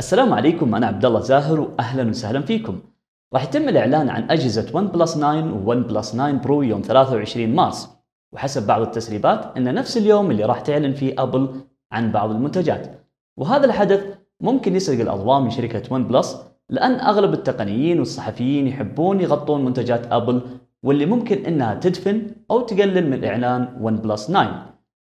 السلام عليكم أنا عبد الله زاهر وأهلا وسهلا فيكم. راح يتم الإعلان عن أجهزة ون بلس 9 وون بلس 9 برو يوم 23 مارس وحسب بعض التسريبات أن نفس اليوم اللي راح تعلن فيه أبل عن بعض المنتجات وهذا الحدث ممكن يسرق الأضواء من شركة ون بلس لأن أغلب التقنيين والصحفيين يحبون يغطون منتجات أبل واللي ممكن أنها تدفن أو تقلل من إعلان ون بلس 9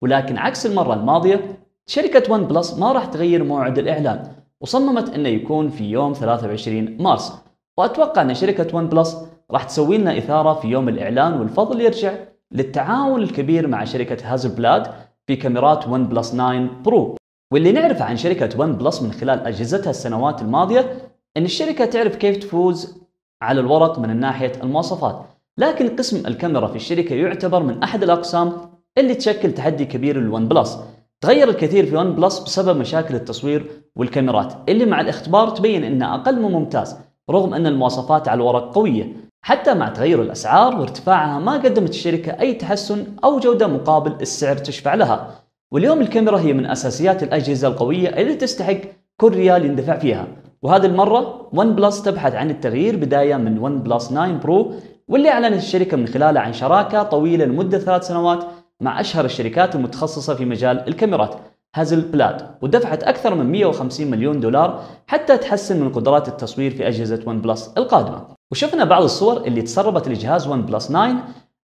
ولكن عكس المرة الماضية شركة ون بلس ما راح تغير موعد الإعلان وصممت انه يكون في يوم 23 مارس واتوقع ان شركه ون بلس راح تسوي لنا اثاره في يوم الاعلان والفضل يرجع للتعاون الكبير مع شركه بلاد في كاميرات ون بلس 9 برو واللي نعرفه عن شركه ون بلس من خلال اجهزتها السنوات الماضيه ان الشركه تعرف كيف تفوز على الورق من ناحيه المواصفات لكن قسم الكاميرا في الشركه يعتبر من احد الاقسام اللي تشكل تحدي كبير للون بلس تغير الكثير في ون بلس بسبب مشاكل التصوير والكاميرات اللي مع الاختبار تبين انه اقل من ممتاز رغم ان المواصفات على الورق قويه حتى مع تغير الاسعار وارتفاعها ما قدمت الشركه اي تحسن او جوده مقابل السعر تشفع لها واليوم الكاميرا هي من اساسيات الاجهزه القويه اللي تستحق كل ريال يندفع فيها وهذه المره ون بلس تبحث عن التغيير بدايه من ون بلس 9 برو واللي اعلنت الشركه من خلاله عن شراكه طويله لمده ثلاث سنوات مع أشهر الشركات المتخصصة في مجال الكاميرات هازل بلاد ودفعت أكثر من 150 مليون دولار حتى تحسن من قدرات التصوير في أجهزة ون بلس القادمة وشفنا بعض الصور اللي تسربت لجهاز ون بلس 9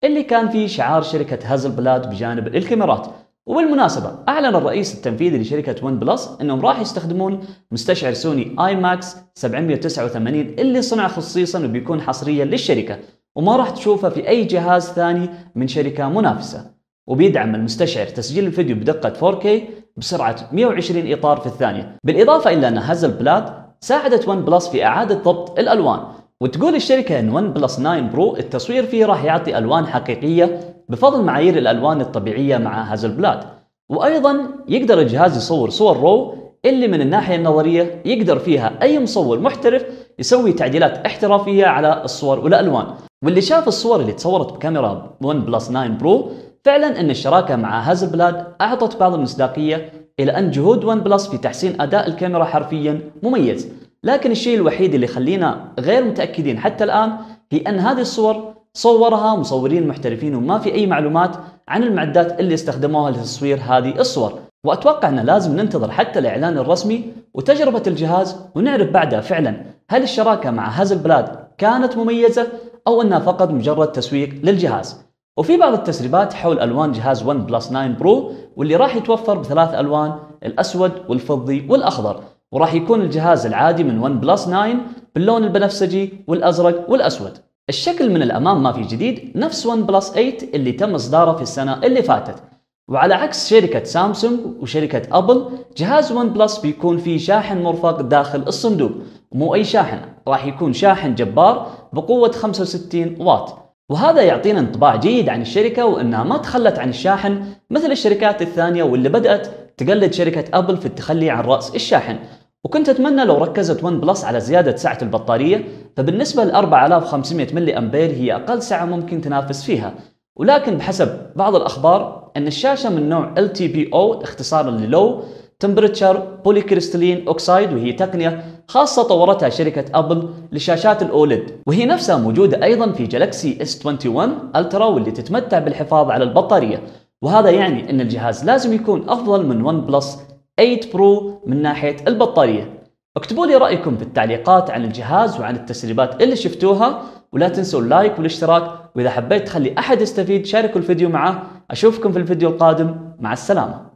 اللي كان فيه شعار شركة هازل بلاد بجانب الكاميرات وبالمناسبة أعلن الرئيس التنفيذي لشركة ون بلس أنهم راح يستخدمون مستشعر سوني آي ماكس 789 اللي صنع خصيصا وبيكون حصريا للشركة وما راح تشوفه في أي جهاز ثاني من شركة منافسة وبيدعم المستشعر تسجيل الفيديو بدقة 4K بسرعة 120 إطار في الثانية بالإضافة إلى أن هذا بلاد ساعدت ون بلس في إعادة ضبط الألوان وتقول الشركة أن ون بلس 9 برو التصوير فيه راح يعطي ألوان حقيقية بفضل معايير الألوان الطبيعية مع هذا بلاد وأيضا يقدر الجهاز يصور صور رو اللي من الناحية النظرية يقدر فيها أي مصور محترف يسوي تعديلات احترافية على الصور والألوان واللي شاف الصور اللي تصورت بكاميرا ون بلس 9 برو فعلا أن الشراكة مع هذا بلاد أعطت بعض المصداقية إلى أن جهود ون بلس في تحسين أداء الكاميرا حرفيا مميز لكن الشيء الوحيد اللي خلينا غير متأكدين حتى الآن هي أن هذه الصور صورها مصورين محترفين وما في أي معلومات عن المعدات اللي استخدموها لتصوير هذه الصور وأتوقع أن لازم ننتظر حتى الإعلان الرسمي وتجربة الجهاز ونعرف بعدها فعلا هل الشراكة مع هذا البلاد كانت مميزة أو أنها فقط مجرد تسويق للجهاز وفي بعض التسريبات حول الوان جهاز ون بلس 9 برو واللي راح يتوفر بثلاث الوان الاسود والفضي والاخضر وراح يكون الجهاز العادي من ون بلس 9 باللون البنفسجي والازرق والاسود الشكل من الامام ما في جديد نفس ون بلس 8 اللي تم اصداره في السنه اللي فاتت وعلى عكس شركة سامسونج وشركة أبل جهاز ون بلس بيكون فيه شاحن مرفق داخل الصندوق مو أي شاحن راح يكون شاحن جبار بقوة 65 واط وهذا يعطينا انطباع جيد عن الشركة وأنها ما تخلت عن الشاحن مثل الشركات الثانية واللي بدأت تقلد شركة أبل في التخلي عن رأس الشاحن وكنت أتمنى لو ركزت ون بلس على زيادة سعة البطارية فبالنسبة ل 4500 ملي أمبير هي أقل سعة ممكن تنافس فيها ولكن بحسب بعض الأخبار أن الشاشة من نوع LTPO اختصارا للو تمبرتشر بوليكريستالين اوكسايد وهي تقنية خاصة طورتها شركة ابل لشاشات الاولد وهي نفسها موجودة ايضا في جالكسي اس 21 الترا واللي تتمتع بالحفاظ على البطارية وهذا يعني ان الجهاز لازم يكون افضل من ون بلس 8 برو من ناحية البطارية اكتبوا لي رأيكم في التعليقات عن الجهاز وعن التسريبات اللي شفتوها ولا تنسوا اللايك والاشتراك وإذا حبيت تخلي أحد يستفيد شاركوا الفيديو معه أشوفكم في الفيديو القادم مع السلامة